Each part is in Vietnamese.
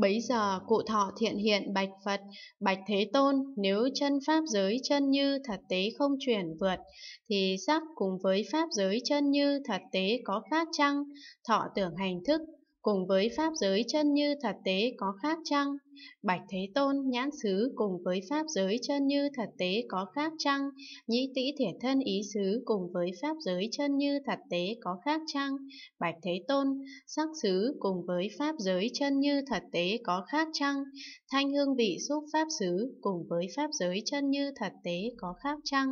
Bấy giờ cụ thọ thiện hiện bạch Phật, bạch Thế Tôn, nếu chân pháp giới chân như thật tế không chuyển vượt, thì sắc cùng với pháp giới chân như thật tế có khác chăng? Thọ tưởng hành thức cùng với pháp giới chân như thật tế có khác chăng? Bạch Thế Tôn nhãn xứ cùng với pháp giới chân như thật tế có khác chăng? Nhĩ tỷ thể thân ý xứ cùng với pháp giới chân như thật tế có khác chăng? Bạch Thế Tôn sắc xứ cùng với pháp giới chân như thật tế có khác chăng? Thanh hương vị xúc pháp xứ cùng với pháp giới chân như thật tế có khác chăng?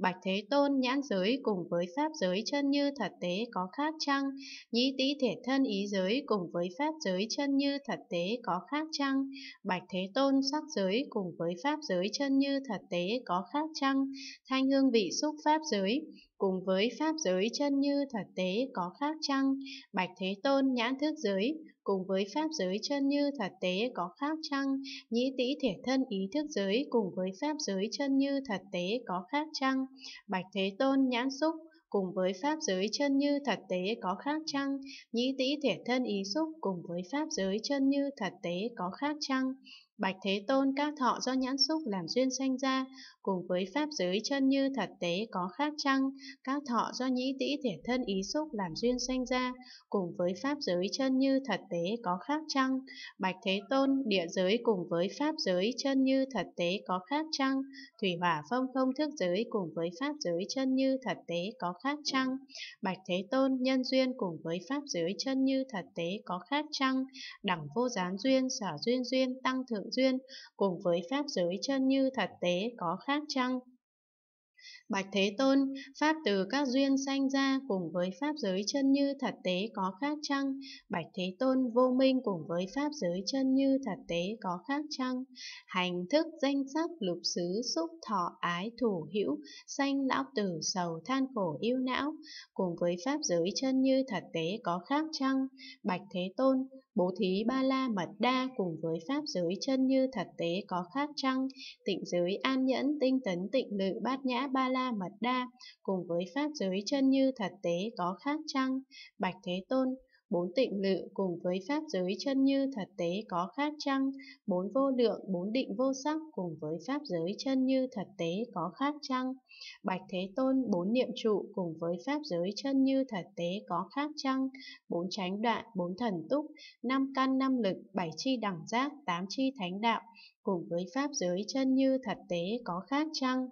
Bạch Thế Tôn nhãn giới cùng với pháp giới chân như thật tế có khác chăng? Nhĩ tỷ thể thân ý giới cùng với pháp giới chân như thật tế có khác chăng? Bạch Thế Tôn sắc giới cùng với pháp giới chân như thật tế có khác chăng? Thanh hương vị xúc pháp giới cùng với pháp giới chân như thật tế có khác chăng? Bạch Thế Tôn nhãn thức giới cùng với pháp giới chân như thật tế có khác chăng? Nhĩ tỷ thể thân ý thức giới cùng với pháp giới chân như thật tế có khác chăng? Bạch Thế Tôn nhãn xúc cùng với pháp giới chân như thật tế có khác chăng? Nhĩ tỷ thể thân ý xúc cùng với pháp giới chân như thật tế có khác chăng? Bạch Thế Tôn các thọ do nhãn xúc làm duyên sanh ra, cùng với pháp giới chân như thật tế có khác chăng, các thọ do nhĩ tĩ thể thân ý xúc làm duyên sanh ra, cùng với pháp giới chân như thật tế có khác chăng, Bạch Thế Tôn địa giới cùng với pháp giới chân như thật tế có khác chăng, thủy hỏa phong không thức giới cùng với pháp giới chân như thật tế có khác chăng, Bạch Thế Tôn nhân duyên cùng với pháp giới chân như thật tế có khác chăng, đẳng vô gián duyên, sở duyên duyên tăng thượng duyên cùng với pháp giới chân như thật tế có khác chăng? Bạch Thế Tôn, Pháp từ các duyên sanh ra cùng với Pháp giới chân như thật tế có khác chăng? Bạch Thế Tôn vô minh cùng với Pháp giới chân như thật tế có khác chăng? Hành thức danh sắc lục xứ xúc thọ ái thủ hữu, sanh lão tử sầu than khổ yêu não, cùng với Pháp giới chân như thật tế có khác chăng? Bạch Thế Tôn, Bố thí ba la mật đa cùng với pháp giới chân như thật tế có khác chăng, tịnh giới an nhẫn tinh tấn tịnh lự bát nhã ba la mật đa cùng với pháp giới chân như thật tế có khác chăng, bạch thế tôn bốn tịnh lự cùng với pháp giới chân như thật tế có khác chăng, bốn vô lượng, bốn định vô sắc cùng với pháp giới chân như thật tế có khác chăng, bạch thế tôn bốn niệm trụ cùng với pháp giới chân như thật tế có khác chăng, bốn chánh đoạn, bốn thần túc, năm căn năm lực, bảy chi đẳng giác, tám chi thánh đạo, cùng với pháp giới chân như thật tế có khác chăng?